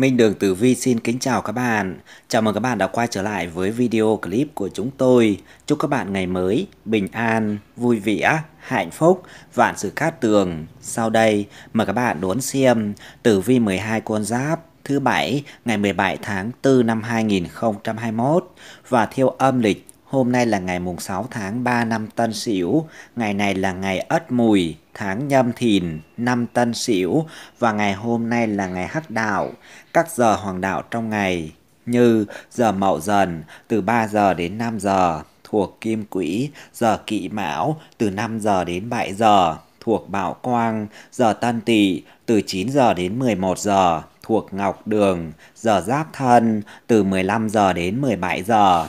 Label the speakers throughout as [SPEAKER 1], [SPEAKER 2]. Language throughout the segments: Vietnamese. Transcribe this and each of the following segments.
[SPEAKER 1] Minh Đường Tử Vi xin kính chào các bạn. Chào mừng các bạn đã quay trở lại với video clip của chúng tôi. Chúc các bạn ngày mới bình an, vui vẻ, hạnh phúc, vạn sự cát tường. Sau đây, mời các bạn đón xem Tử Vi 12 con giáp thứ bảy ngày 17 tháng 4 năm 2021 và theo âm lịch Hôm nay là ngày mùng 6 tháng 3 năm Tân Sửu, ngày này là ngày Ất Mùi, tháng Nhâm Thìn, năm Tân Sửu và ngày hôm nay là ngày Hắc Đạo, các giờ hoàng đạo trong ngày như giờ Mậu Dần từ 3 giờ đến 5 giờ thuộc Kim Quỹ, giờ Kỵ Mão từ 5 giờ đến 7 giờ thuộc Bảo Quang, giờ Tân Tỵ từ 9 giờ đến 11 giờ thuộc Ngọc Đường, giờ Giáp Thân từ 15 giờ đến 17 giờ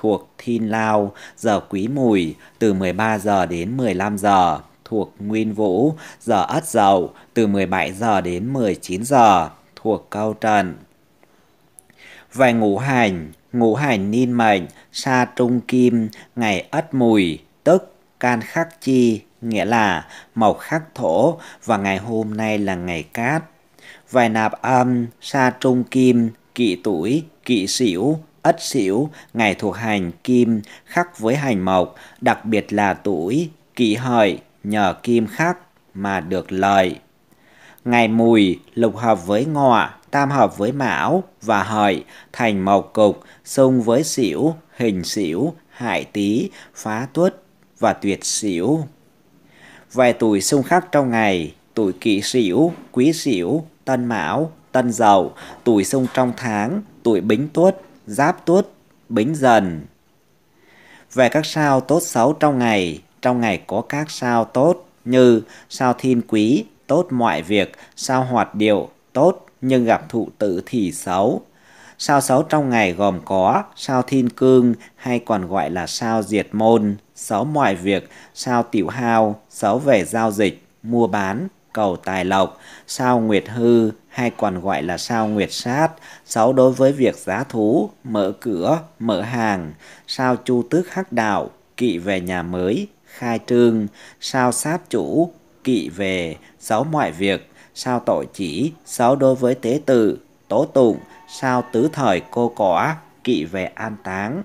[SPEAKER 1] thuộc Thin Lao, giờ Quý Mùi từ 13 giờ đến 15 giờ, thuộc Nguyên Vũ, giờ Ất Dậu từ 17 giờ đến 19 giờ, thuộc cao Trần. Về ngũ hành, ngũ hành niên mệnh, sa trung kim, ngày Ất Mùi, tức can khắc chi, nghĩa là màu khắc thổ và ngày hôm nay là ngày cát. Vài nạp âm, sa trung kim, kỵ tuổi, kỵ xỉu, ất sửu ngày thuộc hành kim khắc với hành mộc, đặc biệt là tuổi kỷ hợi nhờ kim khắc mà được lợi. Ngày mùi lục hợp với ngọ, tam hợp với mão và hợi thành mộc cục, xung với sửu, hình sửu, hại tý, phá tuất và tuyệt sửu. Vài tuổi xung khắc trong ngày, tuổi kỷ sửu, quý sửu, tân mão, tân dậu, tuổi xung trong tháng, tuổi bính tuất, Giáp Tuất, Bính Dần. Về các sao tốt xấu trong ngày, trong ngày có các sao tốt như sao thiên quý, tốt mọi việc, sao hoạt điệu, tốt nhưng gặp thụ tự thì xấu. Sao xấu trong ngày gồm có sao thiên cương hay còn gọi là sao diệt môn, xấu mọi việc, sao tiểu hao, xấu về giao dịch, mua bán, cầu tài lộc, sao nguyệt hư, hay còn gọi là sao nguyệt sát, sáu đối với việc giá thú, mở cửa, mở hàng, sao chu tước hắc đạo, kỵ về nhà mới, khai trương, sao sát chủ, kỵ về, sáu mọi việc, sao tội chỉ, sáu đối với tế tự, tố tụng, sao tứ thời cô cỏ, kỵ về an táng.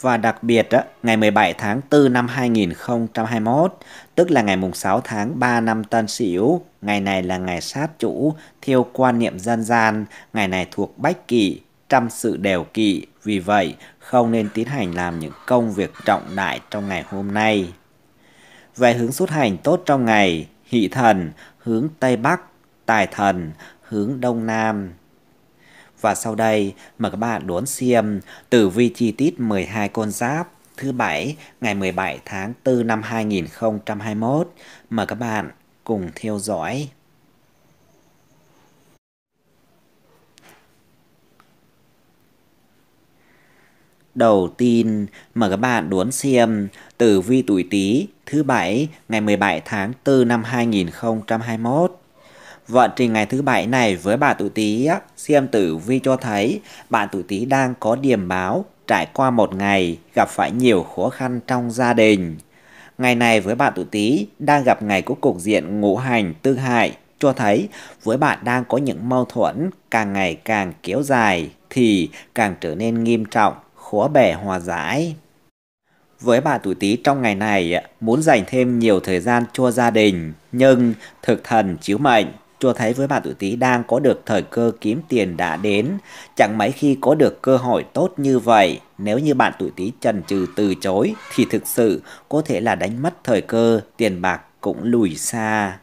[SPEAKER 1] Và đặc biệt, ngày 17 tháng 4 năm 2021, tức là ngày 6 tháng 3 năm Tân Sửu, ngày này là ngày sát chủ, theo quan niệm dân gian, ngày này thuộc bách kỵ, trăm sự đều kỵ, vì vậy không nên tiến hành làm những công việc trọng đại trong ngày hôm nay. Về hướng xuất hành tốt trong ngày, hỷ thần, hướng Tây Bắc, tài thần, hướng Đông Nam. Và sau đây mời các bạn đón xem tử vi chi tiết 12 con giáp thứ bảy ngày 17 tháng 4 năm 2021. Mời các bạn cùng theo dõi. Đầu tiên, mời các bạn đón xem tử vi tuổi Tý thứ bảy ngày 17 tháng 4 năm 2021. Vận trình ngày thứ bảy này với bạn tuổi Tý, xem Tử Vi cho thấy bạn tuổi Tý đang có điểm báo trải qua một ngày gặp phải nhiều khó khăn trong gia đình. Ngày này với bạn tuổi Tý đang gặp ngày của cục diện ngũ hành tương hại cho thấy với bạn đang có những mâu thuẫn càng ngày càng kéo dài thì càng trở nên nghiêm trọng, khó bề hòa giải. Với bạn tuổi Tý trong ngày này muốn dành thêm nhiều thời gian cho gia đình nhưng thực thần chiếu mệnh cho thấy với bạn tuổi Tý đang có được thời cơ kiếm tiền đã đến, chẳng mấy khi có được cơ hội tốt như vậy. Nếu như bạn tuổi Tý chần chừ từ chối thì thực sự có thể là đánh mất thời cơ, tiền bạc cũng lùi xa.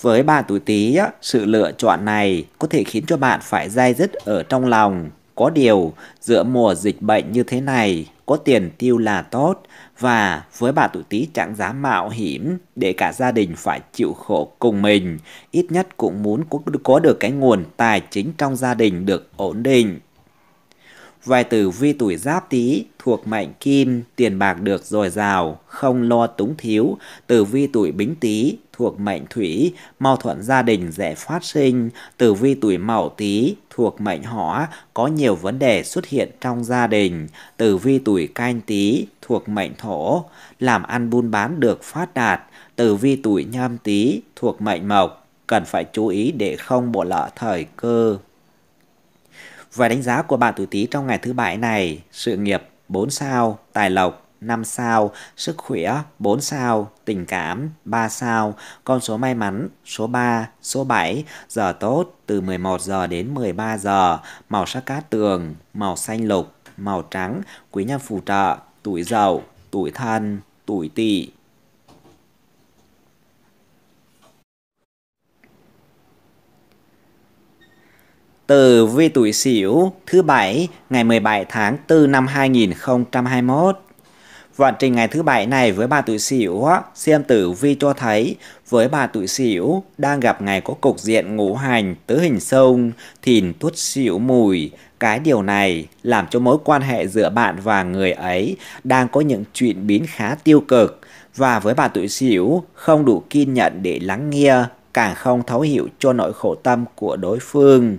[SPEAKER 1] Với bạn tuổi Tý, sự lựa chọn này có thể khiến cho bạn phải dai dứt ở trong lòng, có điều, giữa mùa dịch bệnh như thế này, có tiền tiêu là tốt, và với bà tuổi tí chẳng dám mạo hiểm để cả gia đình phải chịu khổ cùng mình, ít nhất cũng muốn có được cái nguồn tài chính trong gia đình được ổn định. Vài tử vi tuổi giáp tý thuộc mệnh kim, tiền bạc được dồi dào, không lo túng thiếu. Tử vi tuổi bính tý thuộc mệnh thủy, mâu thuẫn gia đình dễ phát sinh. Tử vi tuổi mậu tý thuộc mệnh hỏa, có nhiều vấn đề xuất hiện trong gia đình. Tử vi tuổi canh tý thuộc mệnh thổ, làm ăn buôn bán được phát đạt. Tử vi tuổi nhâm tý thuộc mệnh mộc, cần phải chú ý để không bỏ lỡ thời cơ. Và đánh giá của bạn tuổi Tý trong ngày thứ bảy này, sự nghiệp 4 sao, tài lộc 5 sao, sức khỏe 4 sao, tình cảm 3 sao, con số may mắn số 3, số 7, giờ tốt từ 11 giờ đến 13 giờ, màu sắc cát tường, màu xanh lục, màu trắng, quý nhân phù trợ, tuổi giàu tuổi thân, tuổi tỵ. Từ vi tuổi Sửu thứ bảy ngày 17 tháng 4 năm 2021. Vận trình ngày thứ bảy này với bà tuổi Sửu xem tử vi cho thấy với bà tuổi Sửu đang gặp ngày có cục diện ngũ hành tứ hình sông thìn tuất Sửu mùi. Cái điều này làm cho mối quan hệ giữa bạn và người ấy đang có những chuyện biến khá tiêu cực và với bà tuổi Sửu không đủ kiên nhẫn để lắng nghe, càng không thấu hiểu cho nỗi khổ tâm của đối phương.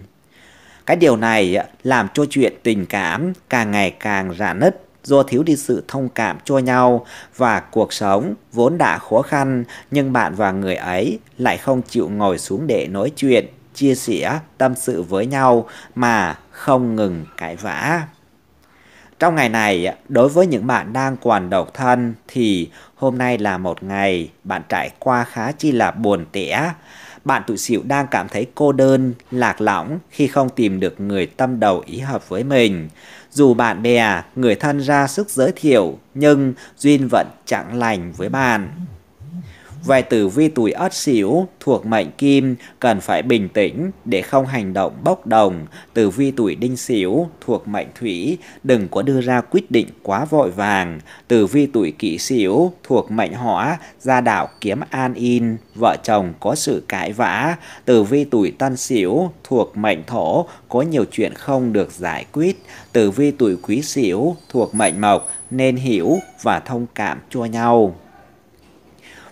[SPEAKER 1] Cái điều này làm cho chuyện tình cảm càng ngày càng rã nứt do thiếu đi sự thông cảm cho nhau và cuộc sống vốn đã khó khăn nhưng bạn và người ấy lại không chịu ngồi xuống để nói chuyện, chia sẻ, tâm sự với nhau mà không ngừng cãi vã. Trong ngày này, đối với những bạn đang còn độc thân thì hôm nay là một ngày bạn trải qua khá chi là buồn tẻ bạn tuổi xỉu đang cảm thấy cô đơn, lạc lõng khi không tìm được người tâm đầu ý hợp với mình. Dù bạn bè, người thân ra sức giới thiệu, nhưng duyên vận chẳng lành với bạn về tử vi tuổi ất sửu thuộc mệnh kim cần phải bình tĩnh để không hành động bốc đồng. Tử vi tuổi đinh sửu thuộc mệnh thủy đừng có đưa ra quyết định quá vội vàng. Tử vi tuổi kỷ sửu thuộc mệnh hỏa gia đạo kiếm an in vợ chồng có sự cãi vã. Tử vi tuổi tân sửu thuộc mệnh thổ có nhiều chuyện không được giải quyết. Tử vi tuổi quý sửu thuộc mệnh mộc nên hiểu và thông cảm cho nhau.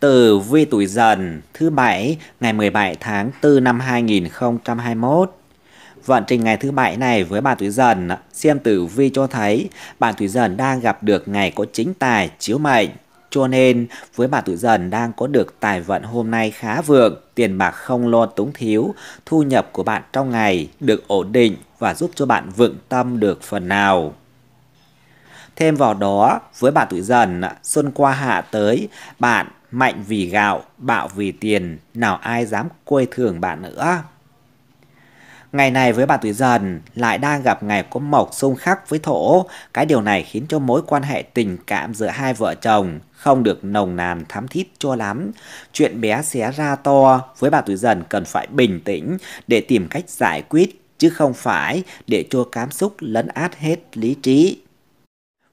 [SPEAKER 1] tử vi tuổi dần thứ bảy ngày 17 tháng 4 năm 2021. Vận trình ngày thứ bảy này với bạn tuổi dần, xem tử vi cho thấy bạn tuổi dần đang gặp được ngày có chính tài chiếu mệnh. Cho nên, với bạn tuổi dần đang có được tài vận hôm nay khá vượng, tiền bạc không lo túng thiếu, thu nhập của bạn trong ngày được ổn định và giúp cho bạn vượng tâm được phần nào. Thêm vào đó, với bạn tuổi dần, xuân qua hạ tới, bạn mạnh vì gạo, bạo vì tiền, nào ai dám quê thường bạn nữa. Ngày này với bà tuổi dần lại đang gặp ngày có mộc xung khắc với thổ, cái điều này khiến cho mối quan hệ tình cảm giữa hai vợ chồng không được nồng nàn thắm thít cho lắm. Chuyện bé xé ra to với bà tuổi dần cần phải bình tĩnh để tìm cách giải quyết chứ không phải để cho cảm xúc lấn át hết lý trí.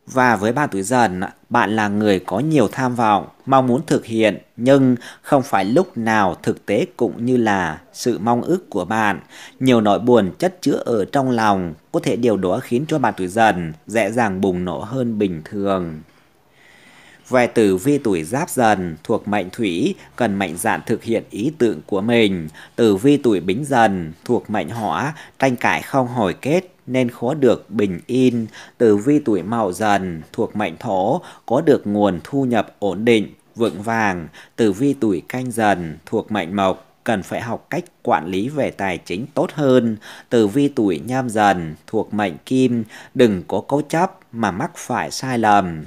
[SPEAKER 1] Và với ba tuổi dần, bạn là người có nhiều tham vọng, mong muốn thực hiện nhưng không phải lúc nào thực tế cũng như là sự mong ước của bạn. Nhiều nỗi buồn chất chứa ở trong lòng, có thể điều đó khiến cho bạn tuổi dần dễ dàng bùng nổ hơn bình thường. Về tử vi tuổi giáp dần thuộc mệnh thủy cần mạnh dạn thực hiện ý tưởng của mình. Tử vi tuổi bính dần thuộc mệnh hỏa tranh cãi không hồi kết nên khó được bình yên, tử vi tuổi mậu dần thuộc mệnh thổ có được nguồn thu nhập ổn định, vững vàng, tử vi tuổi canh dần thuộc mệnh mộc cần phải học cách quản lý về tài chính tốt hơn. Tử vi tuổi nhâm dần thuộc mệnh kim, đừng có cố chấp mà mắc phải sai lầm.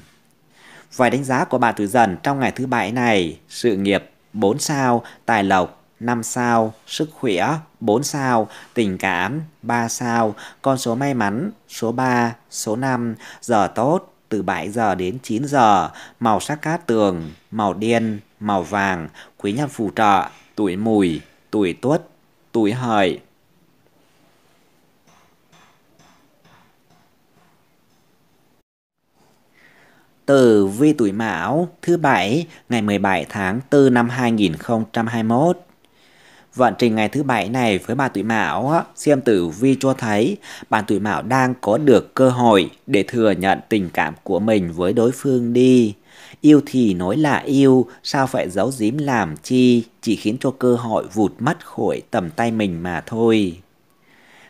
[SPEAKER 1] Vài đánh giá của bạn tuổi dần trong ngày thứ bảy này, sự nghiệp 4 sao, tài lộc 5 sao, sức khỏe 4 sao, tình cảm 3 sao, con số may mắn số 3, số 5, giờ tốt từ 7 giờ đến 9 giờ, màu sắc cát tường, màu đen, màu vàng, quý nhân phù trợ, tuổi mùi, tuổi tuất, tuổi hợi. từ vi tuổi Mão thứ bảy ngày 17 tháng 4 năm 2021 Vận trình ngày thứ bảy này với bà tuổi Mão, xem tử vi cho thấy bà tuổi Mão đang có được cơ hội để thừa nhận tình cảm của mình với đối phương đi. Yêu thì nói là yêu, sao phải giấu giếm làm chi, chỉ khiến cho cơ hội vụt mất khỏi tầm tay mình mà thôi.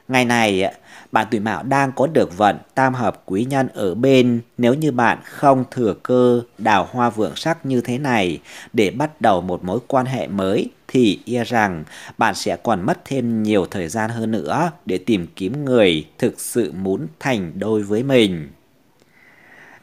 [SPEAKER 1] Ngày này, bạn tuổi mão đang có được vận tam hợp quý nhân ở bên nếu như bạn không thừa cơ đào hoa vượng sắc như thế này để bắt đầu một mối quan hệ mới thì e rằng bạn sẽ còn mất thêm nhiều thời gian hơn nữa để tìm kiếm người thực sự muốn thành đôi với mình.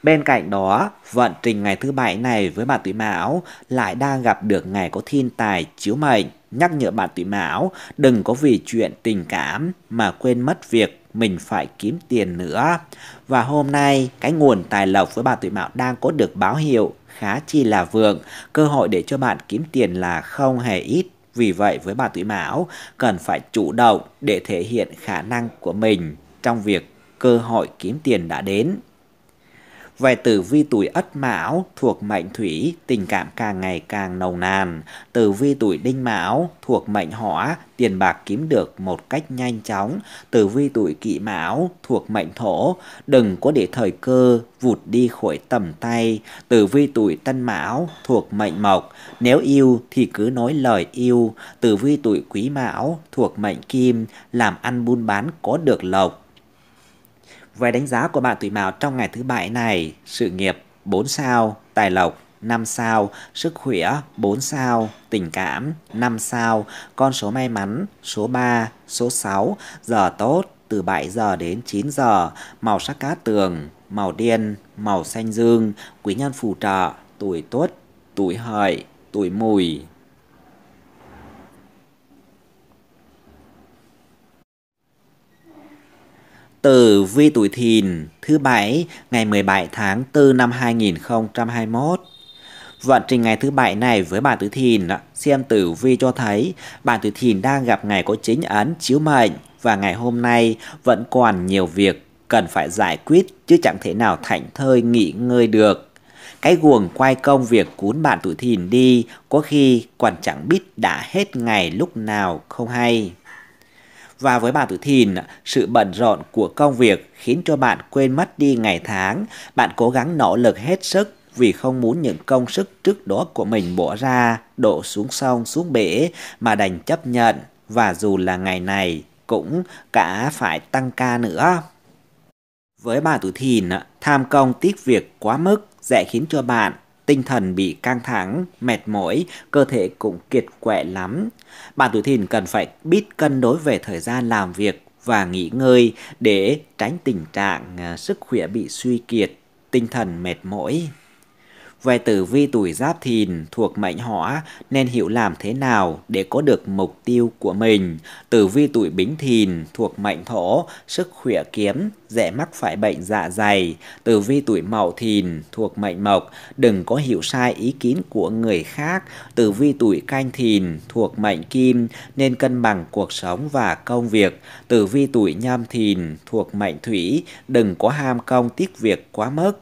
[SPEAKER 1] Bên cạnh đó, vận trình ngày thứ bảy này với bạn tuổi mão lại đang gặp được ngày có thiên tài chiếu mệnh nhắc nhở bạn tuổi mão đừng có vì chuyện tình cảm mà quên mất việc mình phải kiếm tiền nữa. Và hôm nay, cái nguồn tài lộc với bạn tuổi mão đang có được báo hiệu khá chi là vượng, cơ hội để cho bạn kiếm tiền là không hề ít. Vì vậy với bạn tuổi mão, cần phải chủ động để thể hiện khả năng của mình trong việc cơ hội kiếm tiền đã đến. Về tử vi tuổi Ất Mão thuộc mệnh Thủy, tình cảm càng ngày càng nồng nàn. Tử vi tuổi Đinh Mão thuộc mệnh Hỏa, tiền bạc kiếm được một cách nhanh chóng. Tử vi tuổi Kỷ Mão thuộc mệnh Thổ, đừng có để thời cơ vụt đi khỏi tầm tay. Tử vi tuổi Tân Mão thuộc mệnh Mộc, nếu yêu thì cứ nói lời yêu. Tử vi tuổi Quý Mão thuộc mệnh Kim, làm ăn buôn bán có được lộc về đánh giá của bạn tuổi Mão trong ngày thứ bảy này, sự nghiệp 4 sao, tài lộc 5 sao, sức khỏe 4 sao, tình cảm 5 sao, con số may mắn số 3, số 6, giờ tốt từ 7 giờ đến 9 giờ, màu sắc cát tường, màu đen, màu xanh dương, quý nhân phù trợ, tuổi tuất, tuổi hợi, tuổi mùi. Tử vi tuổi thìn thứ bảy ngày 17 tháng 4 năm 2021. Vận trình ngày thứ bảy này với bạn tuổi thìn xem tử vi cho thấy bạn tuổi thìn đang gặp ngày có chính ấn chiếu mệnh và ngày hôm nay vẫn còn nhiều việc cần phải giải quyết chứ chẳng thể nào thảnh thơi nghỉ ngơi được. Cái guồng quay công việc cuốn bạn tuổi thìn đi có khi còn chẳng biết đã hết ngày lúc nào không hay. Và với bà tuổi Thìn, sự bận rộn của công việc khiến cho bạn quên mất đi ngày tháng. Bạn cố gắng nỗ lực hết sức vì không muốn những công sức trước đó của mình bỏ ra, đổ xuống sông, xuống bể mà đành chấp nhận. Và dù là ngày này cũng cả phải tăng ca nữa. Với bà tuổi Thìn, tham công tiếc việc quá mức dễ khiến cho bạn tinh thần bị căng thẳng, mệt mỏi, cơ thể cũng kiệt quệ lắm. Bạn tuổi thìn cần phải biết cân đối về thời gian làm việc và nghỉ ngơi để tránh tình trạng ờ, sức khỏe bị suy kiệt, tinh thần mệt mỏi về tử vi tuổi giáp thìn thuộc mệnh hỏa nên hiểu làm thế nào để có được mục tiêu của mình. Tử vi tuổi bính thìn thuộc mệnh thổ, sức khỏe kiếm, dễ mắc phải bệnh dạ dày. Tử vi tuổi mậu thìn thuộc mệnh mộc, đừng có hiểu sai ý kiến của người khác. Tử vi tuổi canh thìn thuộc mệnh kim nên cân bằng cuộc sống và công việc. Tử vi tuổi nhâm thìn thuộc mệnh thủy, đừng có ham công tiếc việc quá mức.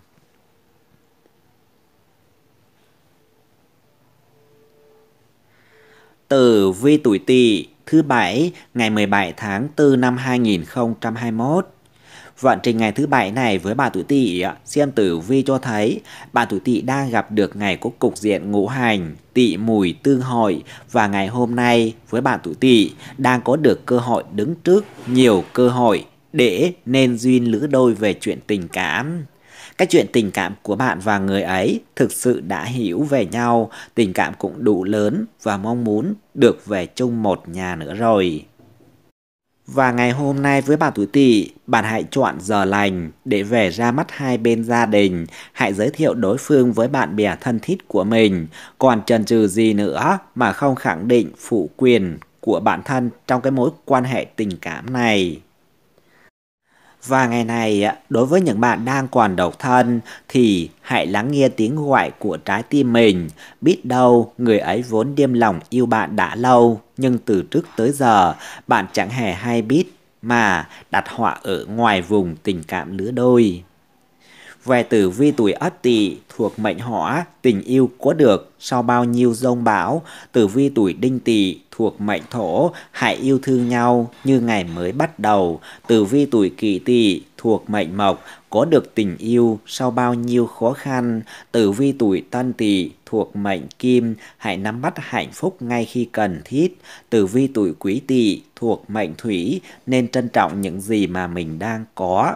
[SPEAKER 1] tử vi tuổi Tỵ thứ bảy ngày 17 tháng 4 năm 2021. Vận trình ngày thứ bảy này với bà tuổi Tỵ, xem tử vi cho thấy bà tuổi Tỵ đang gặp được ngày có cục diện ngũ hành, Tỵ mùi tương hội và ngày hôm nay với bà tuổi Tỵ đang có được cơ hội đứng trước nhiều cơ hội để nên duyên lứa đôi về chuyện tình cảm. Cái chuyện tình cảm của bạn và người ấy thực sự đã hiểu về nhau, tình cảm cũng đủ lớn và mong muốn được về chung một nhà nữa rồi. Và ngày hôm nay với bà tuổi tỵ, bạn hãy chọn giờ lành để về ra mắt hai bên gia đình, hãy giới thiệu đối phương với bạn bè thân thiết của mình, còn chần chừ gì nữa mà không khẳng định phụ quyền của bản thân trong cái mối quan hệ tình cảm này. Và ngày này, đối với những bạn đang còn độc thân thì hãy lắng nghe tiếng gọi của trái tim mình. Biết đâu người ấy vốn điềm lòng yêu bạn đã lâu, nhưng từ trước tới giờ bạn chẳng hề hay biết mà đặt họa ở ngoài vùng tình cảm lứa đôi về tử vi tuổi ất tỵ thuộc mệnh hỏa, tình yêu có được sau bao nhiêu rông bão, tử vi tuổi đinh tỵ thuộc mệnh thổ, hãy yêu thương nhau như ngày mới bắt đầu, tử vi tuổi kỷ tỵ thuộc mệnh mộc, có được tình yêu sau bao nhiêu khó khăn, tử vi tuổi tân tỵ thuộc mệnh kim, hãy nắm bắt hạnh phúc ngay khi cần thiết, tử vi tuổi quý tỵ thuộc mệnh thủy nên trân trọng những gì mà mình đang có.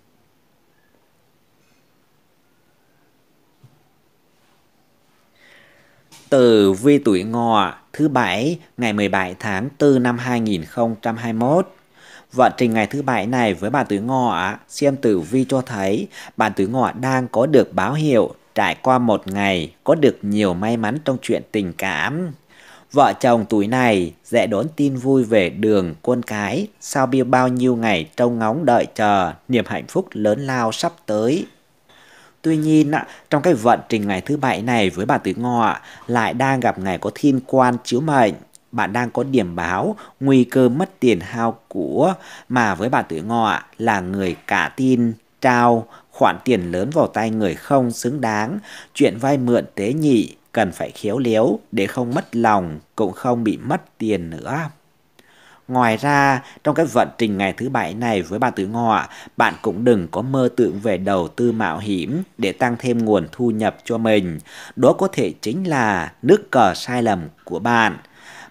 [SPEAKER 1] từ vi tuổi ngọ thứ bảy ngày 17 tháng 4 năm 2021. Vận trình ngày thứ bảy này với bà tuổi ngọ xem tử vi cho thấy bạn tuổi ngọ đang có được báo hiệu trải qua một ngày có được nhiều may mắn trong chuyện tình cảm. Vợ chồng tuổi này dễ đón tin vui về đường con cái sau bao nhiêu ngày trông ngóng đợi chờ niềm hạnh phúc lớn lao sắp tới. Tuy nhiên, trong cái vận trình ngày thứ bảy này với bà tuổi Ngọ lại đang gặp ngày có thiên quan chiếu mệnh. Bạn đang có điểm báo nguy cơ mất tiền hao của mà với bà tuổi Ngọ là người cả tin, trao, khoản tiền lớn vào tay người không xứng đáng, chuyện vay mượn tế nhị cần phải khéo léo để không mất lòng cũng không bị mất tiền nữa. Ngoài ra, trong cái vận trình ngày thứ bảy này với bà Tử Ngọ, bạn cũng đừng có mơ tưởng về đầu tư mạo hiểm để tăng thêm nguồn thu nhập cho mình. Đó có thể chính là nước cờ sai lầm của bạn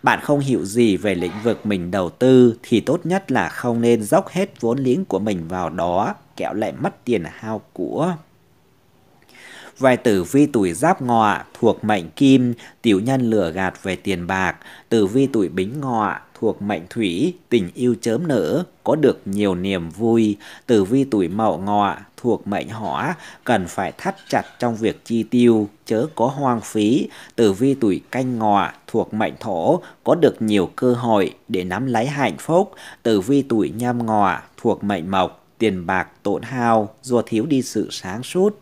[SPEAKER 1] bạn không hiểu gì về lĩnh vực mình đầu tư thì tốt nhất là không nên dốc hết vốn liếng của mình vào đó, kẹo lại mất tiền hao của. Vài tử vi tuổi giáp ngọ thuộc mệnh kim, tiểu nhân lừa gạt về tiền bạc, tử vi tuổi bính ngọ thuộc mệnh thủy, tình yêu chớm nở, có được nhiều niềm vui. Tử vi tuổi mậu ngọ thuộc mệnh hỏa, cần phải thắt chặt trong việc chi tiêu, chớ có hoang phí. Tử vi tuổi canh ngọ thuộc mệnh thổ, có được nhiều cơ hội để nắm lấy hạnh phúc. Tử vi tuổi nhâm ngọ thuộc mệnh mộc, tiền bạc tổn hao do thiếu đi sự sáng suốt.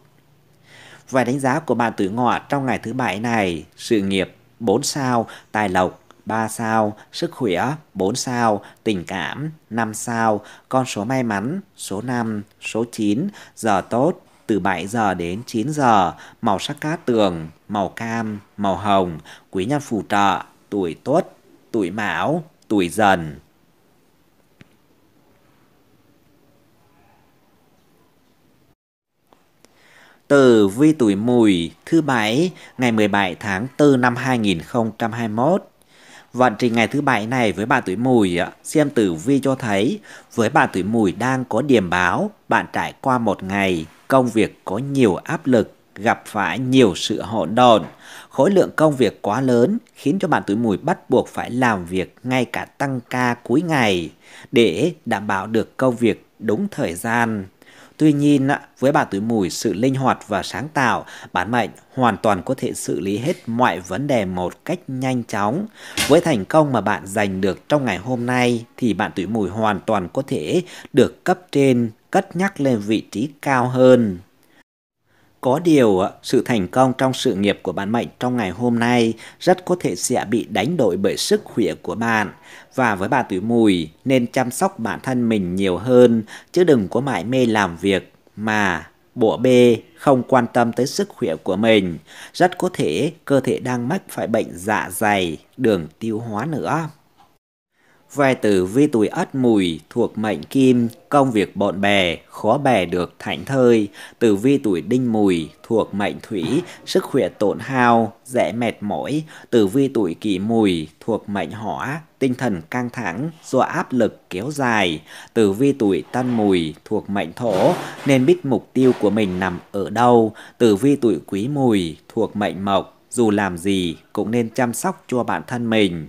[SPEAKER 1] Vài đánh giá của bạn tuổi ngọ trong ngày thứ bảy này, sự nghiệp 4 sao, tài lộc 3 sao, sức khỏe 4 sao, tình cảm 5 sao, con số may mắn số 5, số 9, giờ tốt từ 7 giờ đến 9 giờ, màu sắc cát tường, màu cam, màu hồng, quý nhân phù trợ, tuổi tuất, tuổi mão, tuổi dần. từ vi tuổi mùi thứ bảy ngày 17 tháng 4 năm 2021 Vận trình ngày thứ bảy này với bạn tuổi mùi, xem tử vi cho thấy với bạn tuổi mùi đang có điểm báo, bạn trải qua một ngày, công việc có nhiều áp lực, gặp phải nhiều sự hỗn đòn Khối lượng công việc quá lớn khiến cho bạn tuổi mùi bắt buộc phải làm việc ngay cả tăng ca cuối ngày để đảm bảo được công việc đúng thời gian. Tuy nhiên, với bà tuổi mùi, sự linh hoạt và sáng tạo, bản mệnh hoàn toàn có thể xử lý hết mọi vấn đề một cách nhanh chóng. Với thành công mà bạn giành được trong ngày hôm nay, thì bạn tuổi mùi hoàn toàn có thể được cấp trên cất nhắc lên vị trí cao hơn. Có điều, sự thành công trong sự nghiệp của bạn mệnh trong ngày hôm nay rất có thể sẽ bị đánh đổi bởi sức khỏe của bạn. Và với bà tuổi mùi, nên chăm sóc bản thân mình nhiều hơn, chứ đừng có mãi mê làm việc mà bộ bê không quan tâm tới sức khỏe của mình. Rất có thể cơ thể đang mắc phải bệnh dạ dày, đường tiêu hóa nữa. Về tử vi tuổi ất mùi thuộc mệnh kim, công việc bộn bề, khó bè được thảnh thơi. Tử vi tuổi đinh mùi thuộc mệnh thủy, sức khỏe tổn hao, dễ mệt mỏi. Tử vi tuổi kỷ mùi thuộc mệnh hỏa, tinh thần căng thẳng do áp lực kéo dài. Tử vi tuổi tân mùi thuộc mệnh thổ nên biết mục tiêu của mình nằm ở đâu. Tử vi tuổi quý mùi thuộc mệnh mộc, dù làm gì cũng nên chăm sóc cho bản thân mình.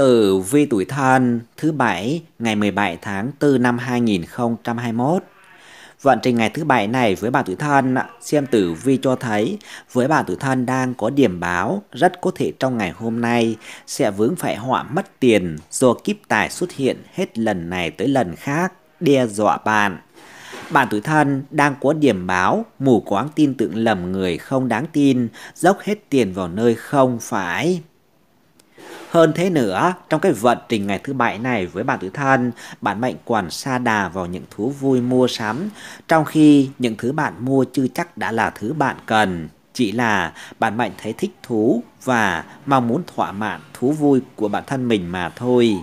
[SPEAKER 1] Tử vi tuổi thân thứ bảy ngày 17 tháng 4 năm 2021. Vận trình ngày thứ bảy này với bà tuổi thân xem tử vi cho thấy với bà tuổi thân đang có điểm báo rất có thể trong ngày hôm nay sẽ vướng phải họa mất tiền do kíp tài xuất hiện hết lần này tới lần khác đe dọa bạn. Bạn tuổi thân đang có điểm báo mù quáng tin tưởng lầm người không đáng tin, dốc hết tiền vào nơi không phải hơn thế nữa, trong cái vận trình ngày thứ bảy này với bạn tứ thân, bạn mệnh quản xa đà vào những thú vui mua sắm, trong khi những thứ bạn mua chưa chắc đã là thứ bạn cần. Chỉ là bạn mệnh thấy thích thú và mong muốn thỏa mãn thú vui của bản thân mình mà thôi.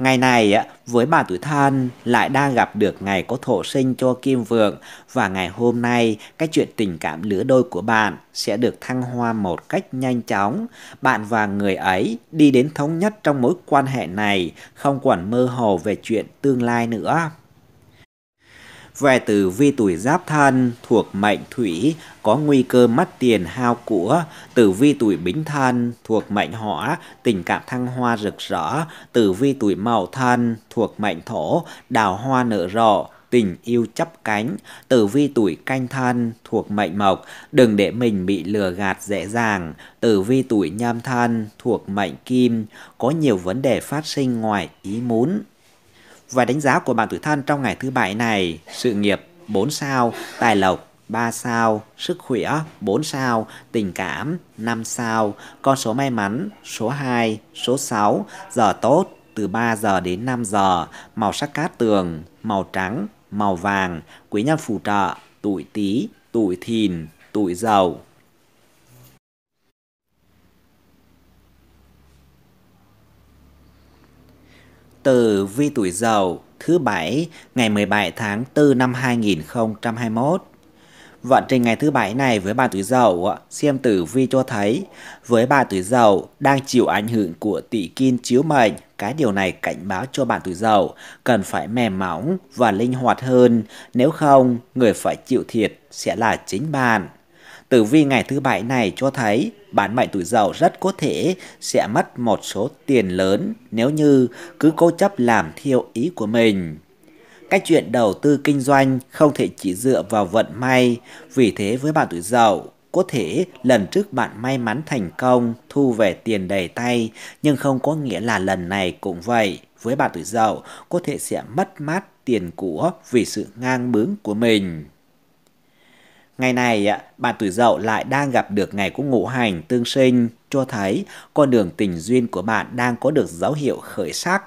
[SPEAKER 1] Ngày này, với bà tuổi thân lại đang gặp được ngày có thổ sinh cho Kim Vượng và ngày hôm nay, cái chuyện tình cảm lứa đôi của bạn sẽ được thăng hoa một cách nhanh chóng. Bạn và người ấy đi đến thống nhất trong mối quan hệ này, không còn mơ hồ về chuyện tương lai nữa. Về tử vi tuổi giáp Thân thuộc mệnh thủy có nguy cơ mất tiền hao của, tử vi tuổi bính Thân thuộc mệnh hỏa, tình cảm thăng hoa rực rỡ, tử vi tuổi mậu Thân thuộc mệnh thổ, đào hoa nở rộ, tình yêu chấp cánh, tử vi tuổi canh thân thuộc mệnh mộc, đừng để mình bị lừa gạt dễ dàng, tử vi tuổi nhâm thân thuộc mệnh kim, có nhiều vấn đề phát sinh ngoài ý muốn và đánh giá của bạn tuổi thân trong ngày thứ bảy này. Sự nghiệp 4 sao, tài lộc 3 sao, sức khỏe 4 sao, tình cảm 5 sao, con số may mắn số 2, số 6, giờ tốt từ 3 giờ đến 5 giờ, màu sắc cát tường, màu trắng, màu vàng, quý nhân phù trợ, tuổi tí, tuổi thìn, tuổi dầu. từ vi tuổi dậu thứ bảy ngày 17 tháng 4 năm 2021. Vận trình ngày thứ bảy này với bà tuổi dậu xem tử vi cho thấy với bà tuổi dậu đang chịu ảnh hưởng của tỷ kim chiếu mệnh cái điều này cảnh báo cho bạn tuổi dậu cần phải mềm mỏng và linh hoạt hơn nếu không người phải chịu thiệt sẽ là chính bạn Tử vi ngày thứ bảy này cho thấy bản mệnh tuổi giàu rất có thể sẽ mất một số tiền lớn nếu như cứ cố chấp làm theo ý của mình. Các chuyện đầu tư kinh doanh không thể chỉ dựa vào vận may, vì thế với bạn tuổi giàu, có thể lần trước bạn may mắn thành công, thu về tiền đầy tay, nhưng không có nghĩa là lần này cũng vậy. Với bạn tuổi giàu, có thể sẽ mất mát tiền của vì sự ngang bướng của mình. Ngày này, bạn tuổi dậu lại đang gặp được ngày của ngũ hành tương sinh, cho thấy con đường tình duyên của bạn đang có được dấu hiệu khởi sắc.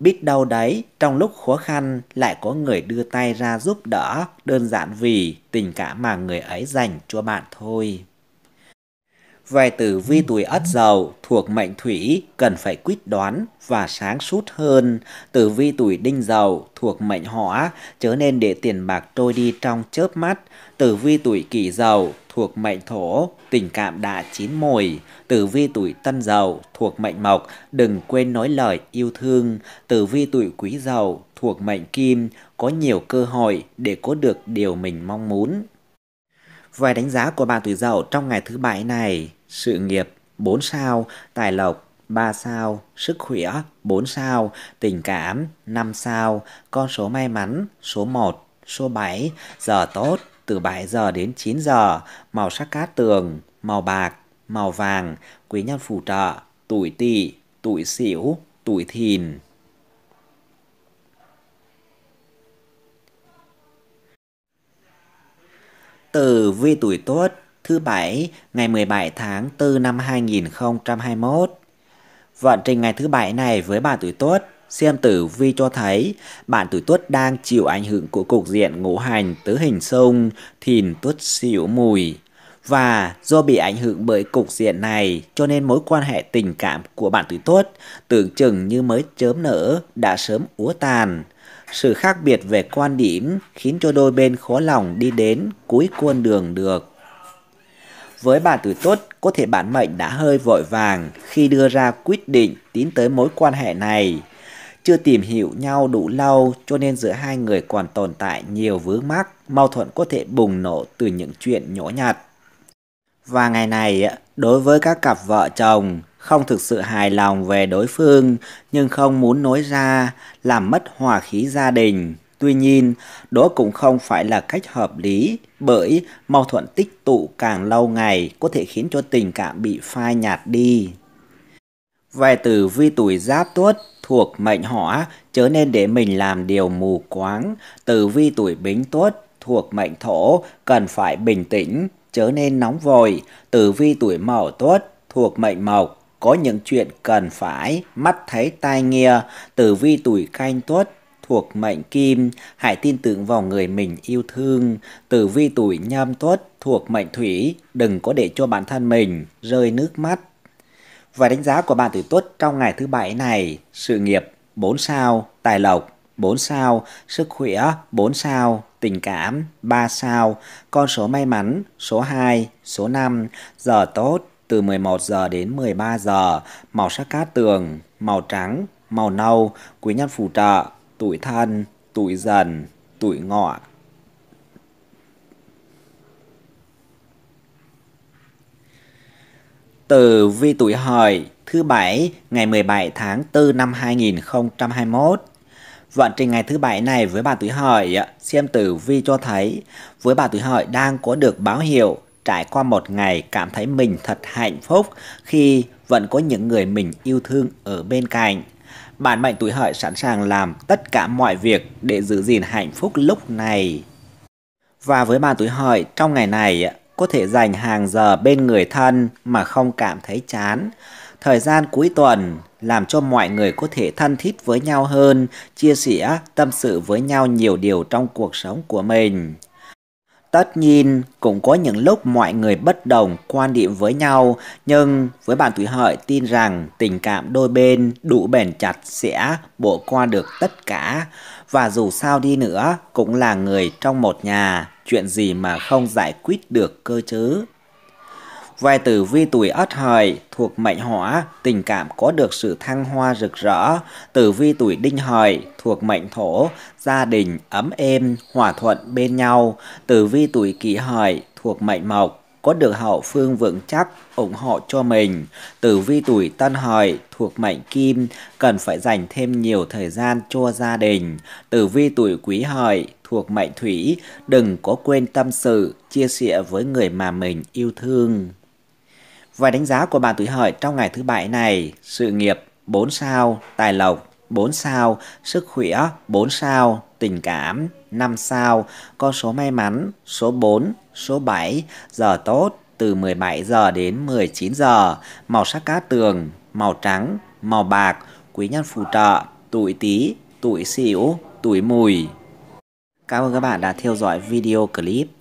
[SPEAKER 1] Biết đâu đấy, trong lúc khó khăn lại có người đưa tay ra giúp đỡ, đơn giản vì tình cảm mà người ấy dành cho bạn thôi về tử vi tuổi ất dậu thuộc mệnh thủy cần phải quyết đoán và sáng suốt hơn. Tử vi tuổi đinh dậu thuộc mệnh hỏa chớ nên để tiền bạc trôi đi trong chớp mắt. Tử vi tuổi kỷ dậu thuộc mệnh thổ, tình cảm đã chín mồi. Tử vi tuổi tân dậu thuộc mệnh mộc, đừng quên nói lời yêu thương. Tử vi tuổi quý dậu thuộc mệnh kim, có nhiều cơ hội để có được điều mình mong muốn. Vài đánh giá của bạn tuổi dậu trong ngày thứ bảy này sự nghiệp 4 sao, tài lộc 3 sao, sức khỏe 4 sao, tình cảm 5 sao, con số may mắn số 1, số 7, giờ tốt từ 7 giờ đến 9 giờ, màu sắc cát tường, màu bạc, màu vàng, quý nhân phù trợ, tuổi tỵ, tuổi sửu, tuổi thìn. từ vi tuổi tốt thứ Bảy ngày 17 tháng 4 năm 2021. Vận trình ngày thứ Bảy này với bà tuổi tuất, xem tử vi cho thấy bạn tuổi tuất đang chịu ảnh hưởng của cục diện ngũ hành tứ hình xung thìn tuất xỉu mùi. Và do bị ảnh hưởng bởi cục diện này cho nên mối quan hệ tình cảm của bạn tuổi tuất tưởng chừng như mới chớm nở đã sớm úa tàn. Sự khác biệt về quan điểm khiến cho đôi bên khó lòng đi đến cuối con đường được. Với bạn tuổi tốt, có thể bản mệnh đã hơi vội vàng khi đưa ra quyết định tiến tới mối quan hệ này. Chưa tìm hiểu nhau đủ lâu cho nên giữa hai người còn tồn tại nhiều vướng mắc, mâu thuẫn có thể bùng nổ từ những chuyện nhỏ nhặt. Và ngày này, đối với các cặp vợ chồng không thực sự hài lòng về đối phương nhưng không muốn nói ra làm mất hòa khí gia đình Tuy nhiên, đó cũng không phải là cách hợp lý bởi mâu thuẫn tích tụ càng lâu ngày có thể khiến cho tình cảm bị phai nhạt đi. Về tử vi tuổi giáp tuất thuộc mệnh hỏa chớ nên để mình làm điều mù quáng. Tử vi tuổi bính tuất thuộc mệnh thổ cần phải bình tĩnh chớ nên nóng vội. Tử vi tuổi mậu tuất thuộc mệnh mộc có những chuyện cần phải mắt thấy tai nghe. Tử vi tuổi canh tuất thuộc mệnh kim, hãy tin tưởng vào người mình yêu thương. Tử vi tuổi nhâm tuất thuộc mệnh thủy, đừng có để cho bản thân mình rơi nước mắt. Và đánh giá của bạn tuổi tuất trong ngày thứ bảy này, sự nghiệp 4 sao, tài lộc 4 sao, sức khỏe 4 sao, tình cảm 3 sao, con số may mắn số 2, số 5, giờ tốt từ 11 giờ đến 13 giờ, màu sắc cát tường, màu trắng, màu nâu, quý nhân phù trợ tuổi thân, tuổi dần, tuổi ngọ. Từ vi tuổi hợi thứ bảy ngày 17 tháng 4 năm 2021. Vận trình ngày thứ bảy này với bà tuổi hợi xem tử vi cho thấy với bà tuổi hợi đang có được báo hiệu trải qua một ngày cảm thấy mình thật hạnh phúc khi vẫn có những người mình yêu thương ở bên cạnh. Bản mệnh tuổi hợi sẵn sàng làm tất cả mọi việc để giữ gìn hạnh phúc lúc này. Và với bạn tuổi hợi, trong ngày này có thể dành hàng giờ bên người thân mà không cảm thấy chán. Thời gian cuối tuần làm cho mọi người có thể thân thiết với nhau hơn, chia sẻ, tâm sự với nhau nhiều điều trong cuộc sống của mình. Tất nhiên, cũng có những lúc mọi người bất đồng quan điểm với nhau, nhưng với bạn thủy hợi tin rằng tình cảm đôi bên đủ bền chặt sẽ bộ qua được tất cả. Và dù sao đi nữa, cũng là người trong một nhà, chuyện gì mà không giải quyết được cơ chứ. Vài tử vi tuổi ất hợi thuộc mệnh hỏa, tình cảm có được sự thăng hoa rực rỡ. Tử vi tuổi đinh hợi thuộc mệnh thổ, gia đình ấm êm, hòa thuận bên nhau. Tử vi tuổi kỷ hợi thuộc mệnh mộc, có được hậu phương vững chắc, ủng hộ cho mình. Tử vi tuổi tân hợi thuộc mệnh kim, cần phải dành thêm nhiều thời gian cho gia đình. Tử vi tuổi quý hợi thuộc mệnh thủy, đừng có quên tâm sự, chia sẻ với người mà mình yêu thương. Và đánh giá của bạn tuổi hợi trong ngày thứ bảy này, sự nghiệp 4 sao, tài lộc 4 sao, sức khỏe 4 sao, tình cảm 5 sao, con số may mắn số 4, số 7, giờ tốt từ 17 giờ đến 19 giờ, màu sắc cá tường, màu trắng, màu bạc, quý nhân phù trợ, tuổi tí, tuổi xỉu, tuổi mùi. Cảm ơn các bạn đã theo dõi video clip.